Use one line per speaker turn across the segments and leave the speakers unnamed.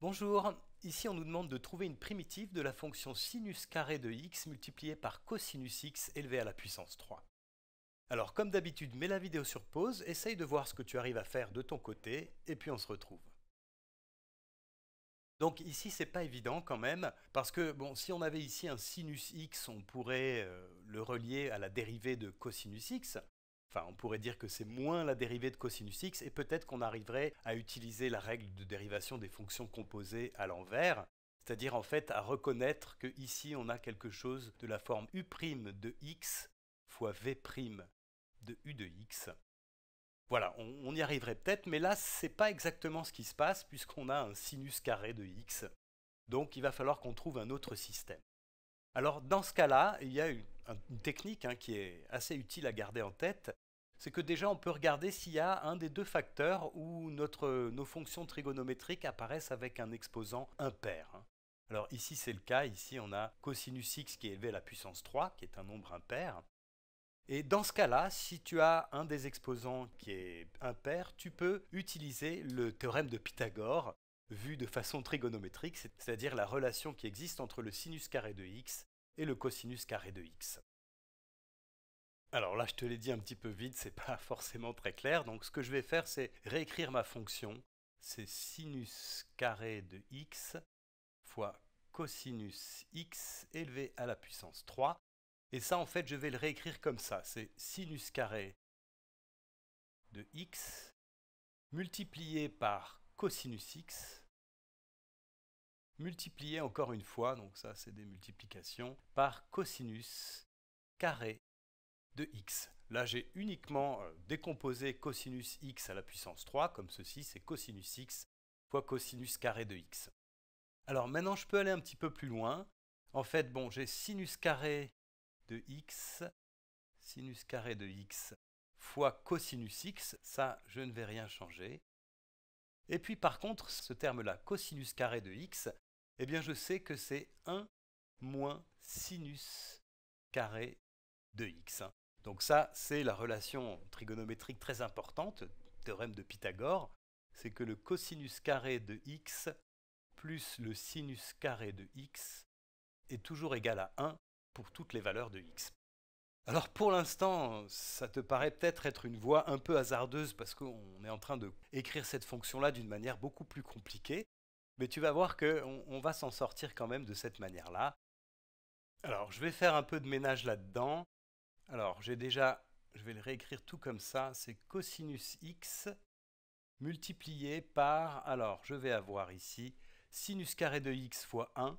Bonjour, ici on nous demande de trouver une primitive de la fonction sinus carré de x multipliée par cosinus x élevé à la puissance 3. Alors comme d'habitude, mets la vidéo sur pause, essaye de voir ce que tu arrives à faire de ton côté, et puis on se retrouve. Donc ici c'est pas évident quand même, parce que bon, si on avait ici un sinus x, on pourrait euh, le relier à la dérivée de cosinus x, Enfin, on pourrait dire que c'est moins la dérivée de cosinus x, et peut-être qu'on arriverait à utiliser la règle de dérivation des fonctions composées à l'envers, c'est-à-dire en fait à reconnaître qu'ici, on a quelque chose de la forme u' de x fois v' de u de x. Voilà, on, y arriverait peut-être, mais là c'est pas exactement ce qui se passe puisqu'on a un sinus carré de x. Donc il va falloir qu'on trouve un autre système. Alors dans ce cas-là, il y a une une technique hein, qui est assez utile à garder en tête, c'est que déjà on peut regarder s'il y a un des deux facteurs où nos fonctions trigonométriques apparaissent avec un exposant impair. Hein. Alors ici c'est le cas, ici on a cosinus x qui est élevé à la puissance 3, qui est un nombre impair. Et dans ce cas-là, si tu as un des exposants qui est impair, tu peux utiliser le théorème de Pythagore vu de façon trigonométrique, c'est-à-dire la relation qui existe entre le sinus carré de x et le cosinus carré de x. Alors là, je te l'ai dit un petit peu vite, c'est pas forcément très clair, donc ce que je vais faire, c'est réécrire ma fonction. C'est sinus carré de x fois cosinus x élevé à la puissance 3. Et ça, en fait, je vais le réécrire comme ça. C'est sinus carré de x multiplié par cosinus x multiplié encore une fois, donc ça c'est des multiplications, par cosinus carré de x. Là j'ai uniquement euh, décomposé cosinus x à la puissance 3, comme ceci, c'est cosinus x fois cosinus carré de x. Alors maintenant je peux aller un petit peu plus loin. En fait, bon, j'ai sinus carré de x, sinus carré de x fois cosinus x, ça je ne vais rien changer. Et puis par contre, ce terme-là, cosinus carré de x, eh bien je sais que c'est 1 moins sinus carré de x. Donc ça, c'est la relation trigonométrique très importante, théorème de Pythagore, c'est que le cosinus carré de x plus le sinus carré de x est toujours égal à 1 pour toutes les valeurs de x. Alors pour l'instant, ça te paraît peut-être être une voie un peu hasardeuse parce qu'on est en train d'écrire cette fonction-là d'une manière beaucoup plus compliquée. Mais tu vas voir qu'on va s'en sortir quand même de cette manière-là. Alors, je vais faire un peu de ménage là-dedans. Alors, j'ai déjà, je vais le réécrire tout comme ça, c'est cosinus x multiplié par, alors je vais avoir ici sinus carré de x fois 1,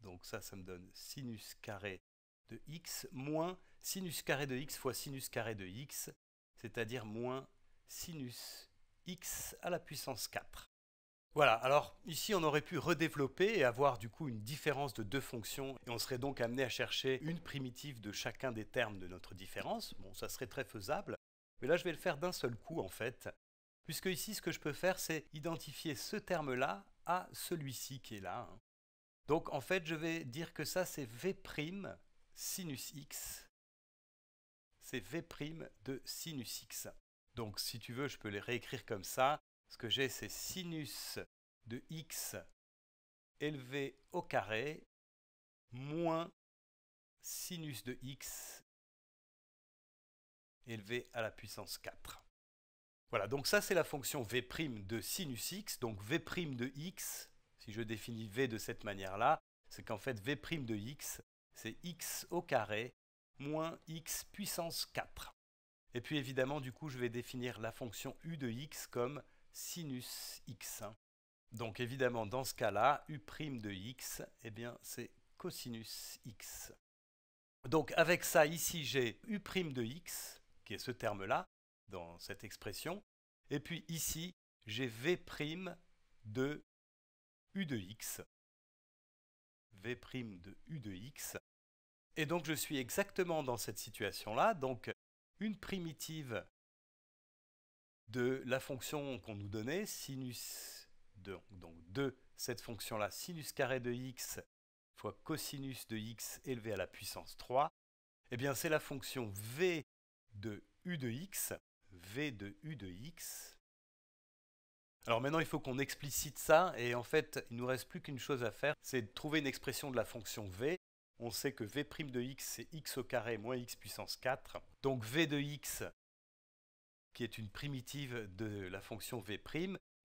donc ça, ça me donne sinus carré de x moins sinus carré de x fois sinus carré de x, c'est-à-dire moins sinus x à la puissance 4. Voilà, alors ici on aurait pu redévelopper et avoir du coup une différence de deux fonctions et on serait donc amené à chercher une primitive de chacun des termes de notre différence. Bon, ça serait très faisable, mais là je vais le faire d'un seul coup en fait, puisque ici ce que je peux faire c'est identifier ce terme-là à celui-ci qui est là. Hein. Donc en fait je vais dire que ça c'est V' sinus x, c'est V' de sinus x. Donc si tu veux je peux les réécrire comme ça, ce que j'ai, c'est sinus de x élevé au carré moins sinus de x élevé à la puissance 4. Voilà, donc ça c'est la fonction v' de sinus x, donc v' de x, si je définis v de cette manière-là, c'est qu'en fait v' de x, c'est x au carré moins x puissance 4. Et puis évidemment, du coup, je vais définir la fonction u de x comme sinus x. Donc évidemment, dans ce cas-là, u' de x, eh bien, c'est cosinus x. Donc avec ça, ici, j'ai u' de x, qui est ce terme-là, dans cette expression, et puis ici, j'ai v' de u de x, v' de u de x, et donc je suis exactement dans cette situation-là, donc une primitive de la fonction qu'on nous donnait, sinus de, donc cette fonction-là, sinus carré de x fois cosinus de x élevé à la puissance 3, eh bien c'est la fonction v de u de x, v de u de x. Alors maintenant il faut qu'on explicite ça, et en fait il nous reste plus qu'une chose à faire, c'est de trouver une expression de la fonction v. On sait que v' prime de x c'est x au carré moins x puissance 4, donc v de x qui est une primitive de la fonction v'.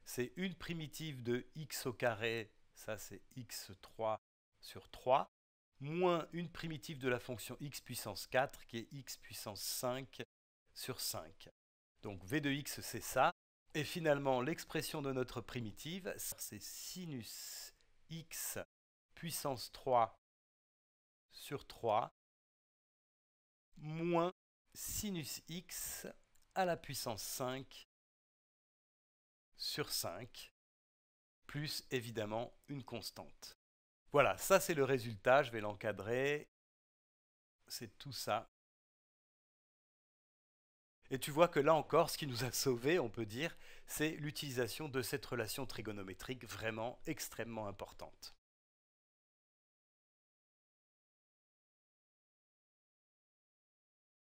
C'est une primitive de x au carré, ça c'est x3 sur 3, moins une primitive de la fonction x puissance 4, qui est x puissance 5 sur 5. Donc v de x, c'est ça. Et finalement, l'expression de notre primitive, c'est sinus x puissance 3 sur 3 moins sinus x à la puissance 5 sur 5, plus évidemment une constante. Voilà, ça c'est le résultat, je vais l'encadrer. C'est tout ça. Et tu vois que là encore, ce qui nous a sauvés, on peut dire, c'est l'utilisation de cette relation trigonométrique vraiment extrêmement importante.